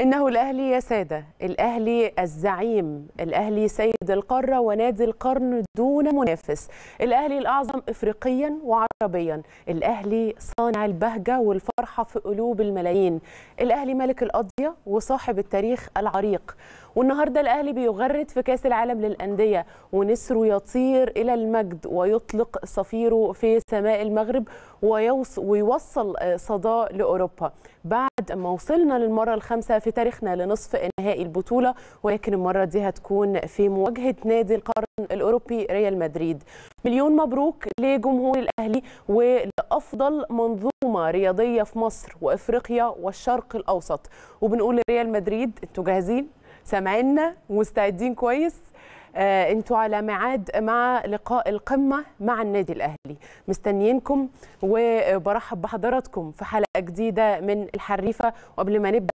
إنه الأهلي يا سادة الأهلي الزعيم الأهلي سيد القارة ونادي القرن دون منافس الأهلي الأعظم إفريقيا وعربيا الأهلي صانع البهجة والفرحة في قلوب الملايين الأهلي ملك القضية وصاحب التاريخ العريق والنهارده الاهلي بيغرد في كاس العالم للانديه ونسره يطير الى المجد ويطلق صفيره في سماء المغرب ويوصل آه، صداه لاوروبا بعد بعد ما وصلنا للمرة الخامسة في تاريخنا لنصف نهائي البطولة ولكن المرة دي هتكون في مواجهة نادي القرن الأوروبي ريال مدريد مليون مبروك لجمهور الأهلي ولأفضل منظومة رياضية في مصر وإفريقيا والشرق الأوسط وبنقول لريال مدريد أنتوا جاهزين سامعيننا ومستعدين كويس آه، انتوا على ميعاد مع لقاء القمه مع النادي الاهلي مستنيينكم وبرحب بحضراتكم في حلقه جديده من الحريفه وقبل ما نبدا